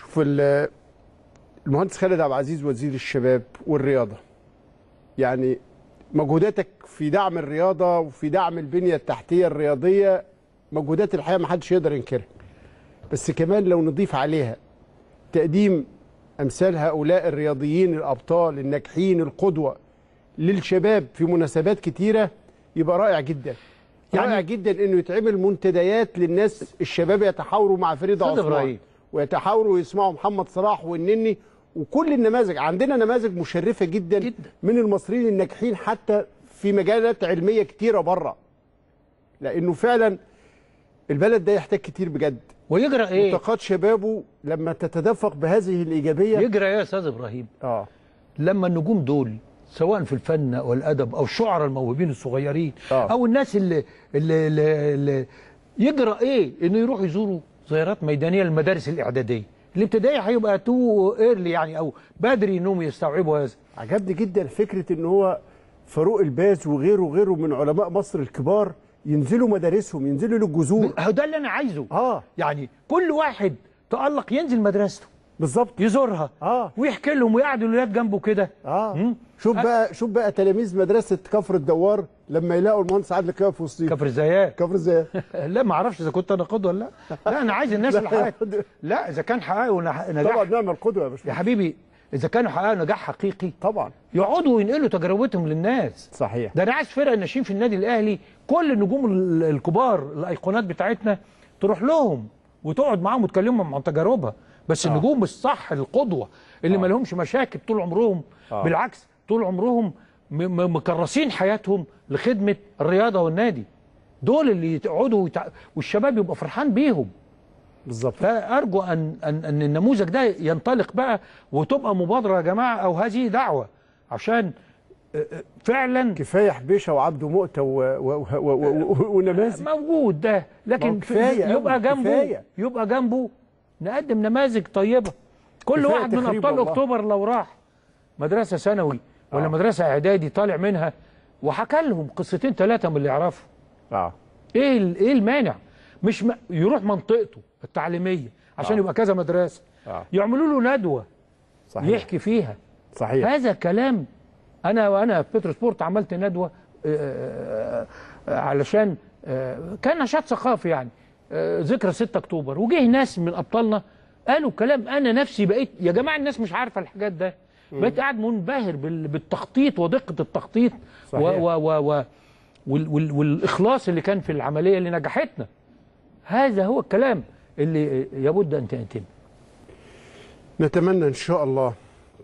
شوف المهندس خالد عبد العزيز وزير الشباب والرياضه يعني مجهوداتك في دعم الرياضه وفي دعم البنيه التحتيه الرياضيه مجهودات الحقيقه ما حدش يقدر ينكرها بس كمان لو نضيف عليها تقديم امثال هؤلاء الرياضيين الابطال الناجحين القدوه للشباب في مناسبات كتيره يبقى رائع جدا يعني رائع جدا انه يتعمل منتديات للناس الشباب يتحاوروا مع فريد عثمان ويتحاوروا ويسمعوا محمد صلاح والنني وكل النماذج عندنا نماذج مشرفه جدا, جدا من المصريين الناجحين حتى في مجالات علميه كتيره بره لانه فعلا البلد ده يحتاج كتير بجد ويجرى ايه انتقاد شبابه لما تتدفق بهذه الايجابيه يجرى ايه يا استاذ ابراهيم اه لما النجوم دول سواء في الفن او الادب او الشعراء الموهوبين الصغيرين آه. او الناس اللي, اللي, اللي, اللي يجرى ايه انه يروح يزوروا زيارات ميدانية للمدارس الإعدادية الابتدائي هيبقى تو ايرلي يعني او بدري انهم يستوعبوا هذا عجبني جدا فكره ان هو فاروق الباز وغيره وغيره من علماء مصر الكبار ينزلوا مدارسهم ينزلوا للجذور هو ده اللي انا عايزه اه يعني كل واحد تالق ينزل مدرسته بالظبط يزورها اه ويحكي لهم ويقعد الولاد جنبه كده اه شوف بقى شوف بقى تلاميذ مدرسه كفر الدوار لما يلاقوا المهندس عادل كده في وسطيهم كفر الزيات كفر الزيات لا ما اعرفش اذا كنت انا قدوه ولا لا لا انا عايز الناس الحقيقه لا اذا كان حققوا نجاح طبعا نعمل قدوه يا باشمهندس يا حبيبي اذا كانوا حققوا نجاح حقيقي طبعا يقعدوا وينقلوا تجربتهم للناس صحيح ده انا عايز فرق الناشئين في النادي الاهلي كل النجوم الكبار الايقونات بتاعتنا تروح لهم وتقعد معاهم وتكلمهم عن تجاربها بس آه. النجوم الصح القدوه اللي آه. ما لهمش مشاكل طول عمرهم آه. بالعكس طول عمرهم مكرسين حياتهم لخدمه الرياضه والنادي دول اللي يقعدوا ويتع... والشباب يبقى فرحان بيهم بالظبط فارجو ان ان ان النموذج ده ينطلق بقى وتبقى مبادره يا جماعه او هذه دعوه عشان آه، آه، فعلا كفايه حبيشه وعبده مؤتة ونماذج موجود ده لكن كفاية يبقى جنبه كفاية. يبقى جنبه نقدم نماذج طيبة كل واحد من أبطال والله. أكتوبر لو راح مدرسة ثانوي ولا آه. مدرسة إعدادي طالع منها وحكى لهم قصتين ثلاثة من اللي يعرفوا آه. إيه إيه المانع؟ مش م... يروح منطقته التعليمية عشان آه. يبقى كذا مدرسة آه. يعملوا له ندوة صحيح. يحكي فيها صحيح هذا كلام أنا وأنا في بيترسبورت سبورت عملت ندوة آه، آه، آه، علشان كان نشاط ثقافي يعني آه، ذكرى 6 اكتوبر وجه ناس من ابطالنا قالوا كلام انا نفسي بقيت يا جماعه الناس مش عارفه الحاجات ده بقيت قاعد منبهر بالتخطيط ودقه التخطيط صحيح. و و و وال والاخلاص اللي كان في العمليه اللي نجحتنا هذا هو الكلام اللي يبد ان تنتمي نتمنى ان شاء الله